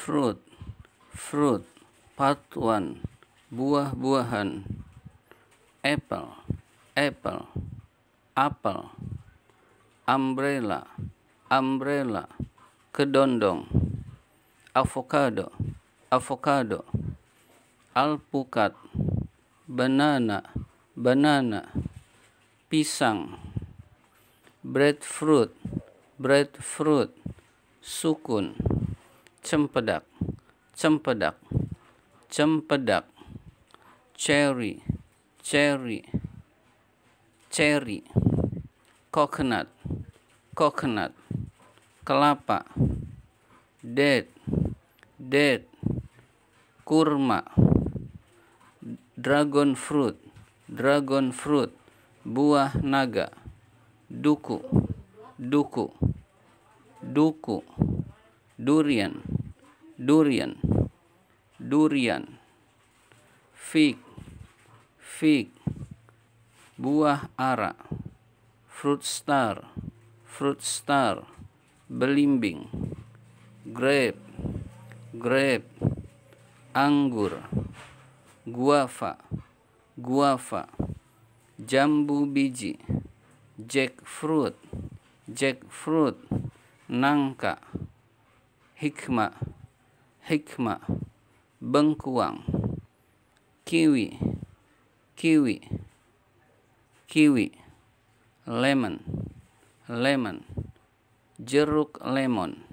fruit fruit part one buah-buahan apple apple apple umbrella umbrella kedondong avocado avocado alpukat banana banana pisang breadfruit breadfruit sukun cempedak, cempedak, cempedak, cherry, cherry, cherry, coconut, coconut, kelapa, dead, dead, kurma, dragon fruit, dragon fruit, buah naga, duku, duku, duku durian durian durian fig fig buah ara fruit star fruit star belimbing grape grape anggur guava guava jambu biji jackfruit jackfruit nangka hikmah, hikmah, bengkuang, kiwi, kiwi, kiwi, lemon, lemon, jeruk lemon.